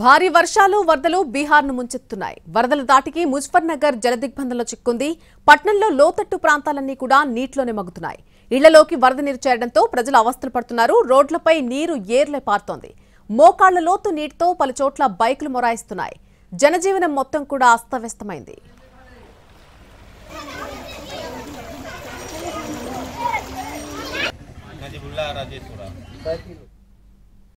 భారీ వర్షాలు వరదలు బీహార్ను ముంచెత్తున్నాయి వరదల దాటికి ముజఫర్నగర్ జలదిగ్బంధంలో చిక్కుంది పట్నంలో లోతట్టు ప్రాంతాలన్నీ కూడా నీటిలోనే మగ్గుతున్నాయి ఇళ్లలోకి వరద నీరు చేరడంతో ప్రజలు అవస్థలు పడుతున్నారు రోడ్లపై నీరు ఏర్లే పారుతోంది మోకాళ్ల లోతు నీటితో పలుచోట్ల బైకులు మొరాయిస్తున్నాయి జనజీవనం మొత్తం కూడా అస్తవ్యస్తమైంది